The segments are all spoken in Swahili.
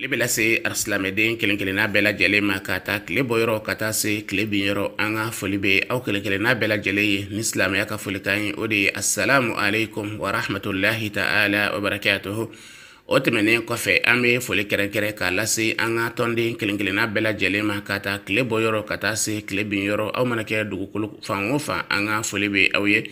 le bɛ lase arasilamɛden kelen-kelenna bɛɛ lajɛlen ma ka taa tile bɔyɔrɔ ka taa se tile binyɔrɔ an ka foli bɛ aw kelen-kelenna bɛɛ lajɛlen ye ni silamɛya ka folikan ye o de ye asalamu alaikum warahmatulahi taala wabarakatuhu o tɛmɛnen kɔfɛ an bɛ foli kɛrɛnkɛrɛn k'a lase an ka tɔnden kelen-kelenna bɛɛ lajɛlen ma ka taa tile bɔyɔrɔ ka taa se tile binyɔrɔ aw mana kɛ dugukolo fan o fan an ka foli bɛ aw ye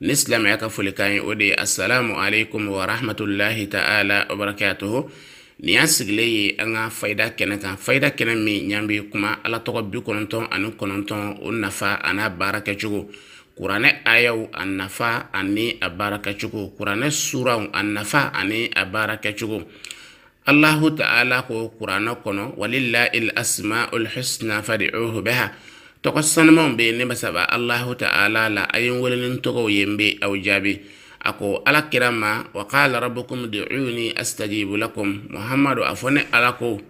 ni silamɛya ka folikan ye o de ye asalamu alaikum warahmatulahi taala wabarakatuhu ni y'a sigile ye an ka fayida kɛnɛ kan fayida kɛnɛ min ɲan be kuma ala tɔgɔ bi kɔnɔntɔn ani kɔnɔntɔn o nafa an'a baarakɛcogo kuranɛ ayaw a nafa ani a baarakɛcogo kuranɛ suraw a nafa ani a baarakɛcogo allahu taala ko kuranɛ kɔnɔ walilahi lasmaul husna fadiuhu beha tɔgɔ sanumaw be ne basaba allahu taala la a ye welenin tɔgɔw ye n be aw jaabi ako ala kira ma wa qala rabbukum ud'uni astajibu lakum muhammadu afo ne ala ko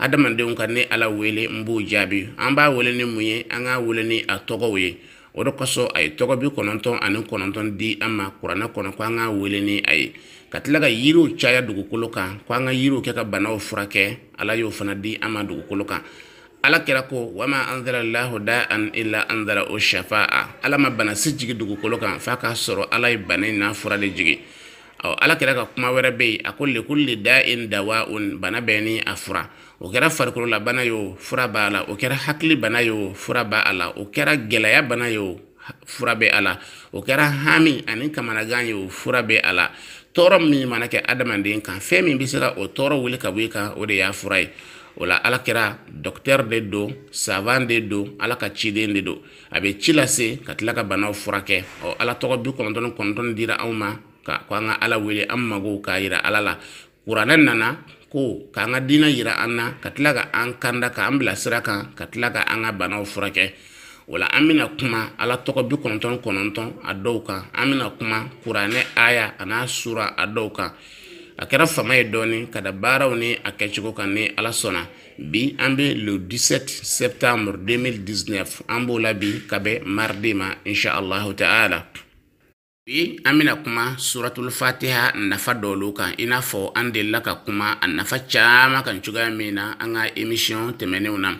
adamadenw ka ne ala wele n b'u jaabi an b'a wele ni mun ye an ka wele ni a tɔgɔw ye o de kosɔ a ye tɔgɔ bi kɔnɔntɔn ani kɔnɔntɔn di an ma kuranɛ kɔnɔ ko an ka wele ni a ye ka tila ka yiriw caya dugukolo kan ko an ka yiriw kɛ ka banaw furakɛ ala y'o fana di an ma dugukolo kan alakira ko wama anzala lahu da'an illa anzala o shafa'a ala ma bana si jigi dugukolo kan f'a k'a sɔrɔ ala ye bana in n'a fura de jigi ɔ alakira ka kuma wɛrɛ bɛ yen a ko lekuli da'in dawa'un bana bɛɛ ni a fura o kɛra farikolola bana ye o fura b'a la o kɛra hakili bana ye o fura b'a la o kɛra gɛlɛya bana ye o fura bɛ a la o kɛra hami ani kamanagan ye o fura bɛ a la tɔɔrɔ min mana kɛ adamaden kan fɛn min bɛ se ka o tɔɔrɔ wuli ka bɔ i kan o de y'a fura ye ola alakira docteur de do savant de do alaka chiden de do abe chilase katila ka bana furake o ala to bi kon don kon don dira awma ka ko nga ala wele amma go ka ira alala kuranan nana ko ka nga dina ira anna katila ka an kanda ka ambla siraka katila ka anga bana furake wala amina kuma ala to bi kon don kon don adoka amina kuma kurane aya ana sura adoka a kɛra fama ye dɔɔni ka da baaraw ni a kɛcogo kan ni ala sɔnna bi an be le 17 septembre 2019 an b'o la bi ka bɛ mardi ma insha allahu ta'ala bi an bena kuma suratul fatiha nafa dɔlu kan i n'a fɔ an delila ka kuma a nafa caaman kan cogoya min na an ka emisiyɔn tɛmɛnenw na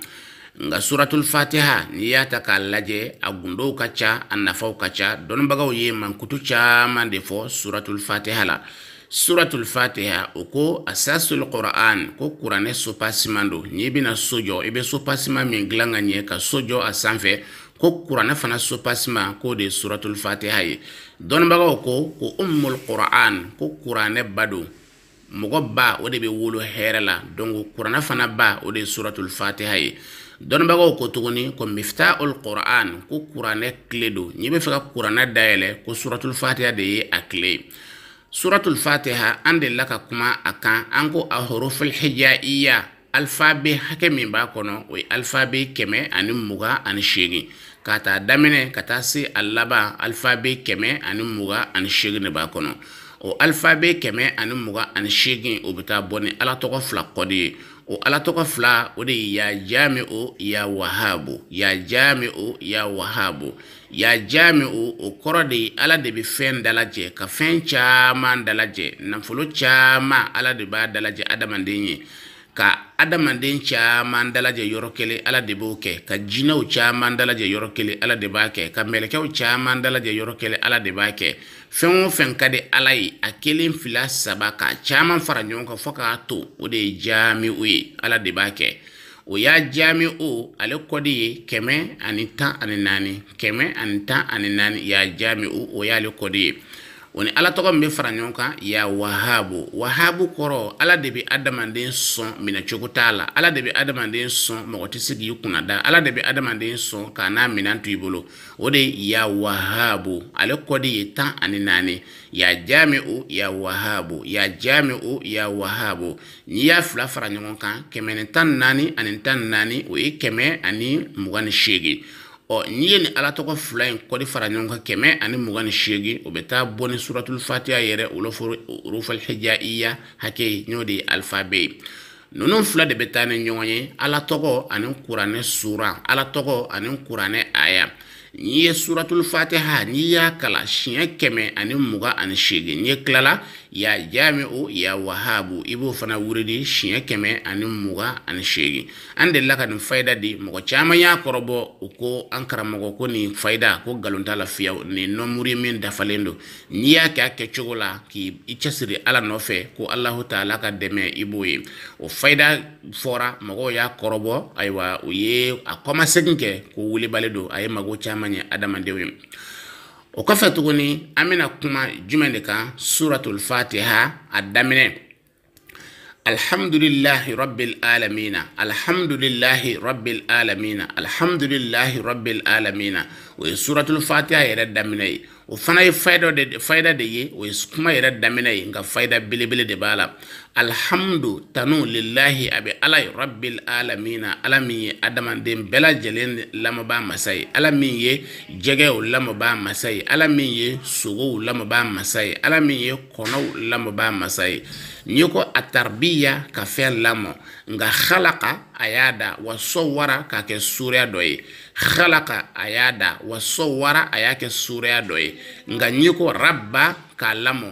nga suratul fatiha n'i y'a ta k'a lajɛ a gundow ka ca a nafaw ka ca dɔnibagaw ye mankutu caaman de fɔ suratul fatiha la suratul fatiha o asasul qur'an ko kuranɛ sopasiman do n'i bena soo jɔ i be min gilan ka ka soo jɔ ko kuranɛ fana sopasiman k'o de suratul fatiha ye dɔnibagaw ko ko ummul qur'an ko kuranɛ ba do ba o de be wolo hɛɛrɛ la donk fana ba o de suratul fatiha ye dɔnibagaw ko tuguni ko miftaul qur'an ko kuranɛ kile do be fɛ ka kuranɛ dayɛlɛ ko suratul fatiha de ye a suratul fatiha an delila ka kuma a kan an ko a horoful hijaiya alfabe hakɛ min b'a kɔnɔ o ye alfabe kɛmɛ ani muga ani seegin k'a taa daminɛ ka taa se a laban alfabe kɛmɛ ani muga ani seegin de b'a kɔnɔ o alfabe kɛmɛ ani muga ani seegin o bɛ taa bɔ ni ala tɔgɔ fila kɔdi ye o ala tɔgɔ fila o de ye ya jami'u ya wahabu ya jami'u ya wahabu ya jami'u o kɔrɔ de ye ala de bɛ fɛn dalajɛ ka fɛn caman dalajɛ nafolo caman ala de b'a dalajɛ adamaden ye ka adamaden caman dalajɛ yɔrɔ kelen ala de b'o kɛ ka jinɛw caman dalajɛ yɔrɔ kelen ala de b'a kɛ ka mɛlɛkɛw caman dalajɛ yɔrɔ kelen ala de b'a kɛ fɛn o fɛn ka di ala ye a kelen fila saba k'a caman fara ɲɔgɔn kan fɔ k'a to o de ye jaami o ye ala de b'a kɛ o y'a jaami o ale kɔdi ye kɛmɛ ani tan ani naani kɛmɛ ani tan ani naani y'a jaami o o y'ale kɔdi ye o ni ala tɔgɔ min bɛ fara ɲɔgɔn kan ya wahabu wahabu kɔrɔ ala de bɛ adamaden sɔn minɛcogo t'a la ala de bɛ adamaden sɔn mɔgɔ tɛ se k'i kunna da ala de bɛ adamaden sɔn k'a n'a minɛn to i bolo o de ya wahabu ale kɔdi ye tan ani naani ya jami o ya wahabu ya jami o ya wahabu n'i y'a fila fara ɲɔgɔn kan kɛmɛ ni tan naani ani tan ni naani o ye kɛmɛ ani mugan ni seegin ɔ n'i ye nin ala tɔgɔ fila in kɔdi fara ɲɔgɔn kan kɛmɛ ani mugan ni seegin o bɛ taa bɔ ni suratul fatiha yɛrɛ olofal iya hakɛ ye n'o de ye alifabe ye ninnu fila de bɛ taa ni ɲɔgɔn ye ala tɔgɔ ani kuranɛ sura ala tɔgɔ ani kuranɛ aya n'i ye suratul fatiha n'i y'a kala siɲɛ kɛmɛ ani mugan ani seegin n'i ye kilala. ya jami'u ya wahabu ibo fana wuridi shiye keme ani muga ani shegi an delila ka nin fayida di mɔgɔ caaman y'a kɔrɔbɔ u ko an karamɔgɔ ko nin faida ko galon t'a la fiyawu nin nɔmuru ye min dafalen do n'i y'a kɛ a kɛcogo la k'i cɛsiri ala nɔfɛ ko alahu taala ka dɛmɛ i b'o ye o faida fɔra mɔgɔw y'a kɔrɔbɔ ayiwa u ye a kɔmasegin kɛ ko wulibali do a ye mago caaman ye adamadenw ye o kɔfɛ tuguni an bɛna kuma jumɛn de kan suratul fatiha a daminɛ alhamdulilahi rabbil alamina alhamdulilahi rabbil alamina alhamdulilahi rabbil alamina o ye suratul fatiha yɛrɛ daminɛ ye o fana ye fayida de de ye o ye kuma yɛrɛ daminɛ ye nka fayida belebele de b'a la alhamdu tanu lillahi a bɛ ala ye rabbil alamina ala min ye adamaden bɛɛ lajɛlen lamɔbaa masa ye ala min ye jɛgɛw lamɔbaa masa ye ala min ye sogow lamɔbaa masa ye ala min ye kɔnɔw lamɔbaa masa ye n'i ko a taribiya ka fɛn lamɔ nka halaka a y'a da wa sawara k'a kɛ suuraya dɔ ye halaka a y'a da wa sawara a y'a kɛ suuraya dɔ ye nka ɲe ko rabba k'a lamɔ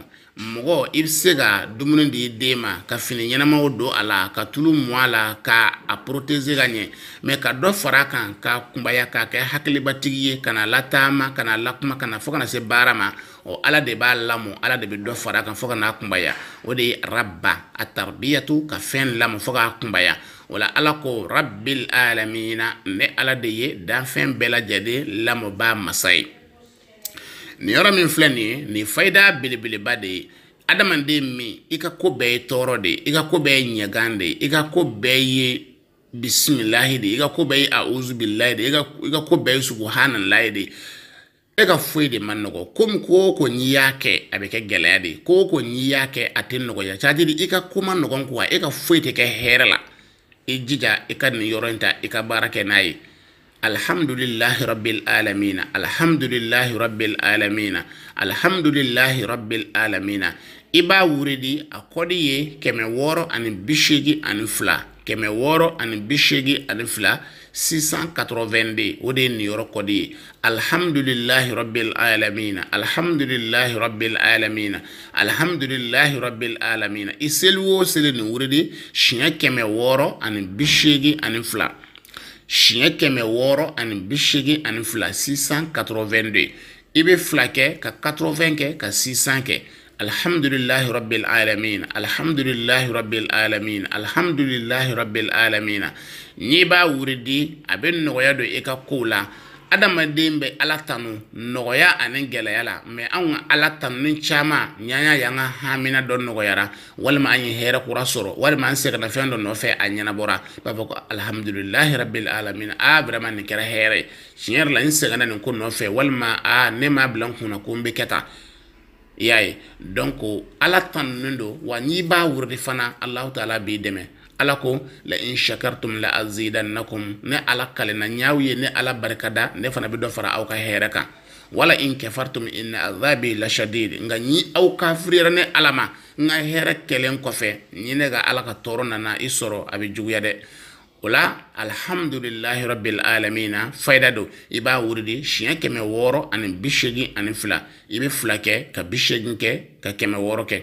mɔgɔ i bɛ se ka dumuni di i den ma ka fini ɲɛnamaw don a la ka tulu mɔ a la ka a protéger ka ɲɛ mɛ ka dɔ fara a kan ka kunbaya k'a kɛ hakilibatigi ye ka na lataama ka na lakuma ka na fo ka na se baara ma ɔ ala de b'a lamɔ ala de bɛ dɔ fara a kan fo ka n'a kunbaya o de ye raba a taribiyatu ka fɛn lamɔ fo k'a kunbaya o la ala ko rabil alamina ne ala de ye danfɛn bɛɛ lajɛlen lamɔbaa masa ye ni yɔrɔ min filɛ nin ye nin fayida belebeleba de ye adamaden min i ka ko bɛɛ ye tɔɔrɔ de ye i ka ko bɛɛ ye ɲɛgan de ye i ka ko bɛɛ ye bisimilahi de ye i ka ko bɛɛ ye auzubilahi de ye i ka ko bɛɛ ye subuhanalahi de ye e ka foyi de ma nɔgɔ komi ko o ko n'i y'a kɛ a bɛ kɛ gɛlɛya de ko o ko n'i y'a kɛ a tɛ nɔgɔya c'est à dire i ka ko ma nɔgɔn kuwa e ka foyi tɛ kɛ hɛrɛ la i jija i ka nin yɔrɔ in ta i ka baara kɛ n'a ye alhamdulillahi rabbil alamina, alhamdulillahi rabbil alamina, alhamdulillahi rabbil alamina. I b'a wuridi a kɔdi ye kɛmɛ wɔɔrɔ ani bi ani fila kɛmɛ wɔɔrɔ ani bi ani fila 682 o de ye niyɔrɔ kɔdi ye alhamdulillahi rabbil alamina alhamdulillahi rabbil alamina alhamdulillahi rabbil alamina i seli o seli nin wuridi siɲɛ kɛmɛ wɔɔrɔ ani bi ani fila siɲɛ kɛmɛ wɔɔrɔ ani bi seegin ani fila sisan katɔrɔfɛnde i bɛ fila kɛ ka katɔrɔfɛn kɛ ka sisan kɛ alhamdulilahi rabil alamin alhamdulillah rabil alamin alhamdulillah rabil alamin n'i b'a wuridi a bɛ nɔgɔya don i adamaden bɛ ala tanu nɔgɔya ani gɛlɛya la mɛ anw ka ala tanuni caman y'a y'an hamina dɔ nɔgɔyara walima an ye hɛrɛ kura sɔrɔ walima an seginna fɛn dɔ nɔfɛ a ɲɛnabɔra b'a fɔ ko alhamdulilahi rabil alamina a vraiment nin kɛra hɛrɛ tiɲɛ yɛrɛ la n seginna nin ko nɔfɛ walima a ne m'a bila n kunna ko n bɛ kɛ ta i y'a ye donc ala tanunen don wa n'i b'a wuridi fana alahu taala b'i dɛmɛ ala ko la in shakartum la azidannakum ne ala kalena ɲaw ye ne ala barikada ne fana bi do fara aw ka hɛrɛ kan wala in kafartum in azabi la shadid nga ni aw kafirira ne alama ma nga hɛrɛ kɛlen kɔfɛ ni ne ga ala ka tɔɔrɔ nana i sɔrɔ juguya de ola la rabbil rabil alamina fayida do i b'a wuridi siɲɛ kɛmɛ wɔɔrɔ ani bi seegin ani fila i bɛ fila kɛ ka bi seegin kɛ ka kɛmɛ wɔɔrɔ kɛ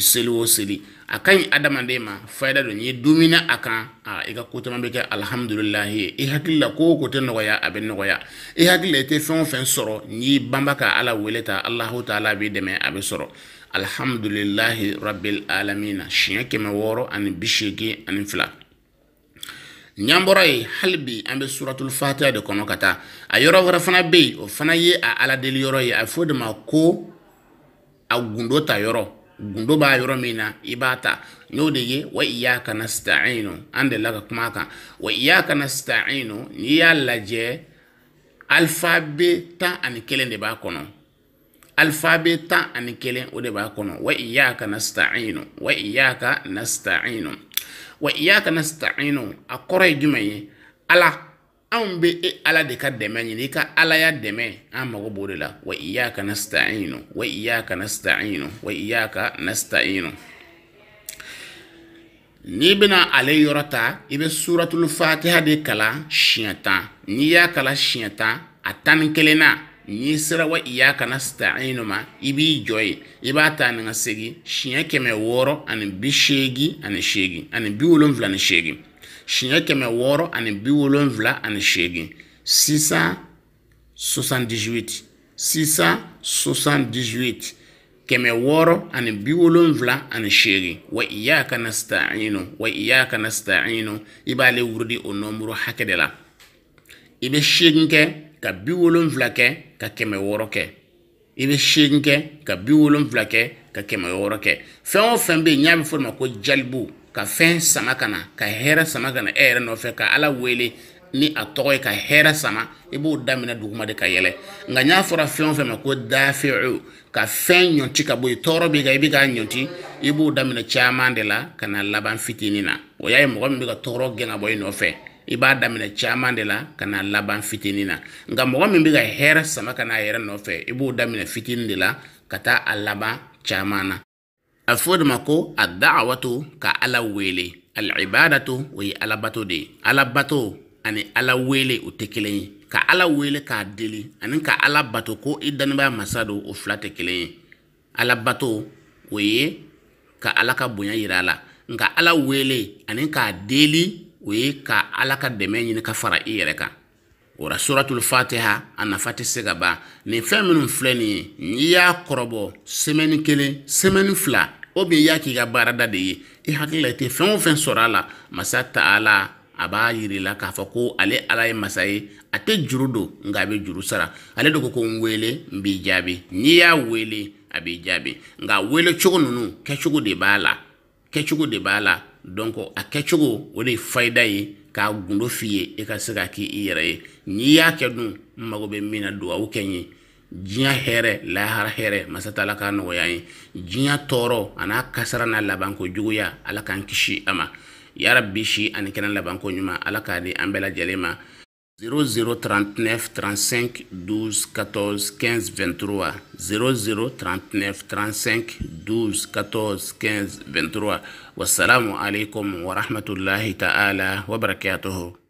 seli o seli a ka ɲi adamaden ma fayida don n'i dumina a kan i ka ko caman bɛ kɛ alihamudulilahi i hakili la ko o ko tɛ nɔgɔya a bɛ nɔgɔya i hakili la i tɛ fɛn o fɛn sɔrɔ n'i banba ka ala wele ta alahu taala b'i dɛmɛ a bɛ sɔrɔ alihamudulilahi rabil alamina siɲɛ kɛmɛ wɔɔrɔ ani bi seegin ani fila n'an bɔra yen hali bi an bɛ suratul fatiha de kɔnɔ ka taa a yɔrɔ wɛrɛ fana bɛ yen o fana ye a ala deli yɔrɔ ye a bɛ ma ko a gundo ta yɔrɔ gundo b'a yɔrɔ min na i b'a ta n'o de ye wa iyaka nasta'inu an delila ka kuma kan wa iyaka nasta'inu n'i y'a lajɛ alifabe tan ani kelen de b'a kɔnɔ alifabe tan ani kelen o de b'a kɔnɔ wa iyaka nasta'inu wa iyaka nasta'inu wa iyaka nasta'inu a kɔrɔ ye jumɛn ye ala anw bɛ e ala de ka dɛmɛ ɲini i ka alaya dɛmɛ an mago b'o de la wa iyaka nasta'inu wa iyaka nasta'inu wa iyaka nasta'inu n'i bɛna ale yɔrɔ ta i bɛ suratul fatiha de kalan siɲɛ tan n'i y'a kalan siɲɛ tan a tan ni kelen na n'i sera wa iyaka nasta'inu ma i b'i jɔ ye i b'a ta ni ka segin siɲɛ kɛmɛ wɔɔrɔ ani bi seegin ani seegin ani bi wolonwula ni seegin siɲɛ kɛmɛ wɔɔrɔ ani bi wolonfila ani seegin sisan sosandisiwit sisan sosandisiwit kɛmɛ wɔɔrɔ ani bi wolonfila ani seegin wa iyaka nasta'inu wa iyaka nasta'inu i b'ale wuridi o nɔnburu hakɛ de la i bɛ seegin kɛ ka bi wolonfila kɛ ka kɛmɛ wɔɔrɔ kɛ i bɛ seegin kɛ ka bi wolonfila kɛ ka kɛmɛ wɔɔrɔ kɛ fɛn o fɛn bɛ yen n y'a bɛ fɔ o ma ko jalibu ka fɛn sama ka na ka hɛrɛ sama ka na e yɛrɛ nɔfɛ ka ala wele ni a tɔgɔ ye ka hɛrɛ sama i b'o daminɛ duguma de ka yɛlɛ nka n y'a fɔra fɛn o fɛn ma ko dafi'u ka fɛn ɲɔnti ka bɔ yen tɔɔrɔ b'i kan i bɛ k'a ɲɔnti i b'o daminɛ caman de la ka na laban fitinin na o y'a ye mɔgɔ min bɛ ka tɔɔrɔ gɛn ka bɔ i nɔfɛ i b'a daminɛ caman de la ka na laban fitinin na nka mɔgɔ min bɛ ka hɛrɛ sama ka na a yɛrɛ nɔfɛ i b'o daminɛ fitinin de la ka taa a laban caman na asfodima ko a da'awatu ka ala wele alibadatu o ye alabato de ye alabato ani ala wele o tɛ kelen ye ka ala wele k'a deli ani ka ala bato ko i danibaa masa do o fila tɛ kelen ye alabato o ye ka ala ka bonya yira a la nka ala wele ani k'a deli o ye ka ala ka dɛmɛ ɲini ka fara i yɛrɛ kan ora suratul fatiha a nafa tɛ se ka ban nin fɛn minnu filɛ nin ye n'i y'a kɔrɔbɔ semɛni kelen semɛni fila o bɛ y'a k'i ka baarada de ye i hakili la i tɛ fɛn o fɛn sɔrɔ a la masa ta ala a b'a yiri la k'a fɔ ko ale ala ye masa ye a tɛ juru don nka a bɛ juru sara ale de ko ko n wele n b'i jaabi n'i y'a wele a b'i jaabi nka wele cogo ninnu kɛcogo de b'a la kɛcogo de b'a la donc a kɛcogo o de ye fayida ye k'a gundo f'i ye i e ka se ka k'i i e yɛrɛ ye n'i y'a kɛ dun n mago bɛ min na duwawu kɛ n ye diɲɛ hɛrɛ lahara hɛrɛ masa t'a la k'a nɔgɔya n ye diɲɛ tɔɔrɔ a n'a kasara n'a labanko juguya ala k'an kisi a ma yarabi si ani kɛnɛ labanko ɲuman ala k'a di an bɛɛ lajɛlen ma 0039 35 12 14 15 23 0039 35 12 14 15 23 والسلام عليكم ورحمة الله تعالى وبركاته